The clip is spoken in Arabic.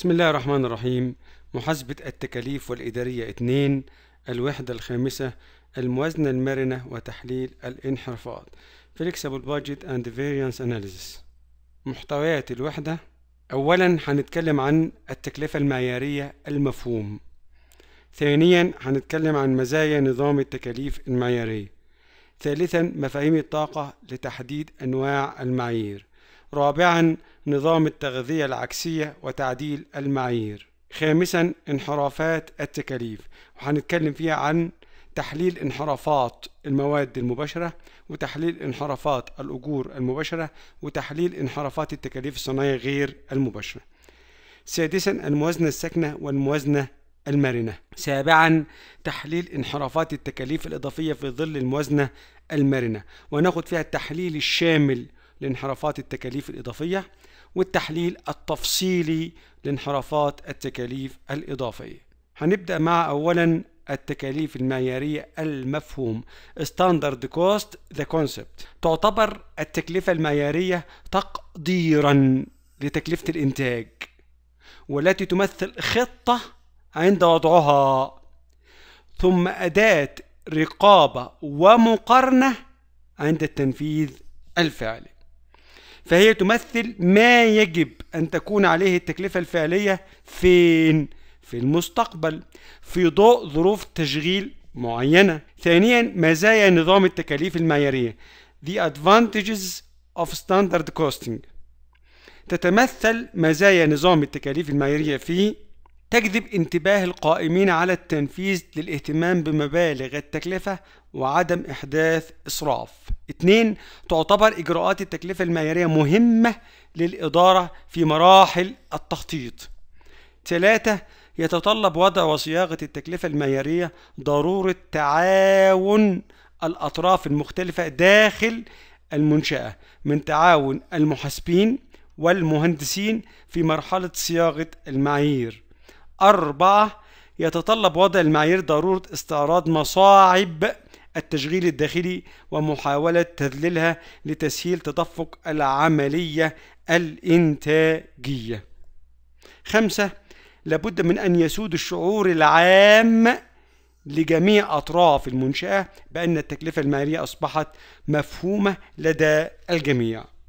بسم الله الرحمن الرحيم محاسبة التكاليف والإدارية 2 الوحدة الخامسة الموازنة المرنة وتحليل الانحرافات Flexible Budget and Variance Analysis محتويات الوحدة أولا هنتكلم عن التكلفة المعيارية المفهوم ثانيا هنتكلم عن مزايا نظام التكاليف المعيارية ثالثا مفاهيم الطاقة لتحديد أنواع المعايير رابعا نظام التغذية العكسية وتعديل المعايير خامسا انحرافات التكاليف وهنتكلم فيها عن تحليل انحرافات المواد المباشرة وتحليل انحرافات الأجور المباشرة وتحليل انحرافات التكاليف الصناعية غير المباشرة سادسا الموازنة الساكنة والموازنة المرنة سابعا تحليل انحرافات التكاليف الإضافية في ظل الموازنة المرنة وناخد فيها التحليل الشامل لانحرافات التكاليف الإضافية والتحليل التفصيلي لانحرافات التكاليف الإضافية هنبدأ مع أولا التكاليف المعيارية المفهوم Standard Cost The Concept تعتبر التكلفة المعيارية تقديرا لتكلفة الإنتاج والتي تمثل خطة عند وضعها ثم أداة رقابة ومقارنة عند التنفيذ الفعلي فهي تمثل ما يجب أن تكون عليه التكلفة الفعلية فين؟ في المستقبل في ضوء ظروف تشغيل معينة ثانيا مزايا نظام التكاليف المعيارية The advantages of standard costing تتمثل مزايا نظام التكاليف المعيارية في تجذب انتباه القائمين على التنفيذ للاهتمام بمبالغ التكلفة وعدم إحداث إسراف. 2. تعتبر إجراءات التكلفة المعيارية مهمة للإدارة في مراحل التخطيط. 3. يتطلب وضع وصياغة التكلفة المعيارية ضرورة تعاون الأطراف المختلفة داخل المنشأة من تعاون المحاسبين والمهندسين في مرحلة صياغة المعايير. أربعة يتطلب وضع المعايير ضرورة استعراض مصاعب التشغيل الداخلي ومحاولة تذليلها لتسهيل تدفق العملية الإنتاجية. خمسة لابد من أن يسود الشعور العام لجميع أطراف المنشأة بأن التكلفة المالية أصبحت مفهومة لدى الجميع.